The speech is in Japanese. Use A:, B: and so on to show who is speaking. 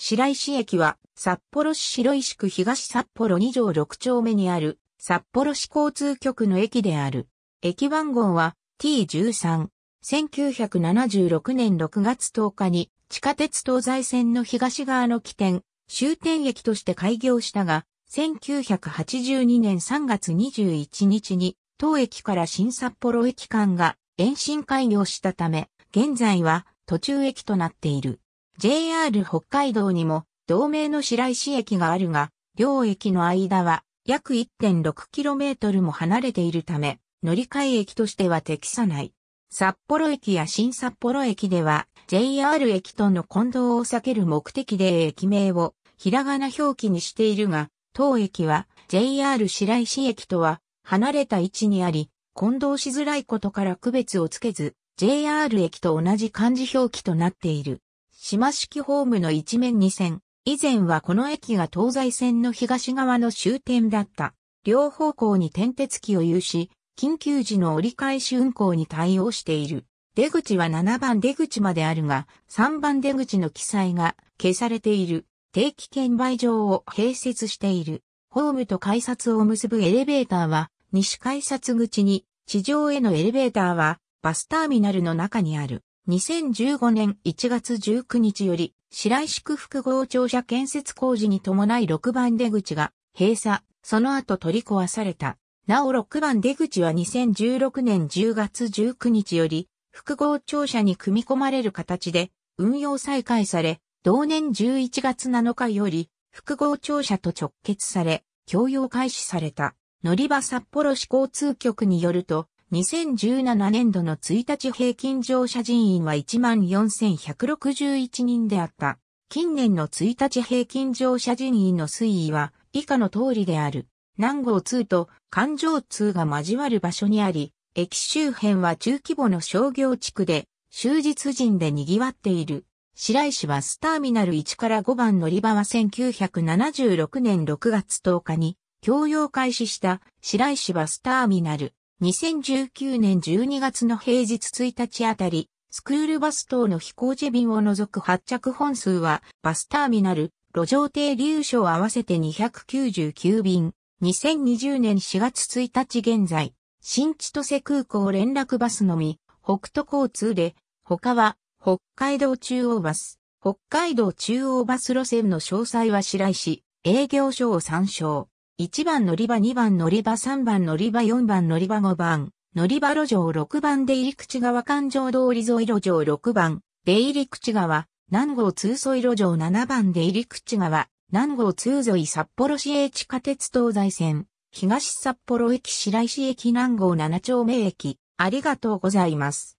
A: 白石駅は札幌市白石区東札幌2条6丁目にある札幌市交通局の駅である。駅番号は T13。1976年6月10日に地下鉄東西線の東側の起点、終点駅として開業したが、1982年3月21日に当駅から新札幌駅間が延伸開業したため、現在は途中駅となっている。JR 北海道にも同名の白石駅があるが、両駅の間は約 1.6km も離れているため、乗り換え駅としては適さない。札幌駅や新札幌駅では JR 駅との混同を避ける目的で駅名をひらがな表記にしているが、当駅は JR 白石駅とは離れた位置にあり、混同しづらいことから区別をつけず、JR 駅と同じ漢字表記となっている。島式ホームの一面二線。以前はこの駅が東西線の東側の終点だった。両方向に転鉄機を有し、緊急時の折り返し運行に対応している。出口は7番出口まであるが、3番出口の記載が消されている。定期券売場を併設している。ホームと改札を結ぶエレベーターは、西改札口に、地上へのエレベーターは、バスターミナルの中にある。2015年1月19日より、白石区複合庁舎建設工事に伴い6番出口が閉鎖、その後取り壊された。なお6番出口は2016年10月19日より、複合庁舎に組み込まれる形で運用再開され、同年11月7日より複合庁舎と直結され、共用開始された。乗り場札幌市交通局によると、2017年度の1日平均乗車人員は14,161人であった。近年の1日平均乗車人員の推移は以下の通りである。南郷2と環状2が交わる場所にあり、駅周辺は中規模の商業地区で、終日陣で賑わっている。白石バスターミナル1から5番乗り場は1976年6月10日に、共用開始した白石バスターミナル2019年12月の平日1日あたり、スクールバス等の飛行時便を除く発着本数は、バスターミナル、路上停留所合わせて299便。2020年4月1日現在、新千歳空港連絡バスのみ、北斗交通で、他は、北海道中央バス、北海道中央バス路線の詳細は白石、営業所を参照。1番乗り場、2番乗り場、3番乗り場、4番乗り場、5番、乗り場路上6番出入り口側環状通り沿い路上6番、出入り口側、南郷通沿い路上7番出入り口側、南郷通沿い札幌市営地下鉄東西線、東札幌駅白石駅南郷7丁目駅、ありがとうございます。